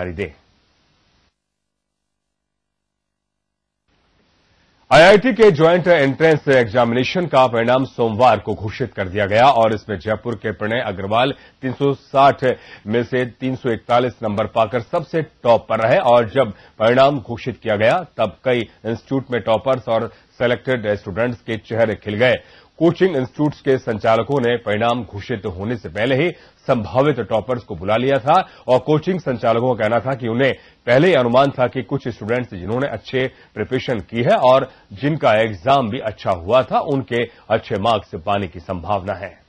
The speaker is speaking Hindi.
very day. आईआईटी के ज्वाइंट एंट्रेंस एग्जामिनेशन का परिणाम सोमवार को घोषित कर दिया गया और इसमें जयपुर के प्रणय अग्रवाल 360 में से 341 नंबर पाकर सबसे टॉप पर रहे और जब परिणाम घोषित किया गया तब कई इंस्टीट्यूट में टॉपर्स और सेलेक्टेड स्टूडेंट्स के चेहरे खिल गए कोचिंग इंस्टीट्यूट्स के संचालकों ने परिणाम घोषित होने से पहले ही संभावित टॉपर्स को बुला लिया था और कोचिंग संचालकों का कहना था कि उन्हें पहले ही अनुमान था कि कुछ स्टूडेंट्स जिन्होंने अच्छे प्रिपरेशन की है और जिनका एग्जाम भी अच्छा हुआ था उनके अच्छे मार्क्स पाने की संभावना है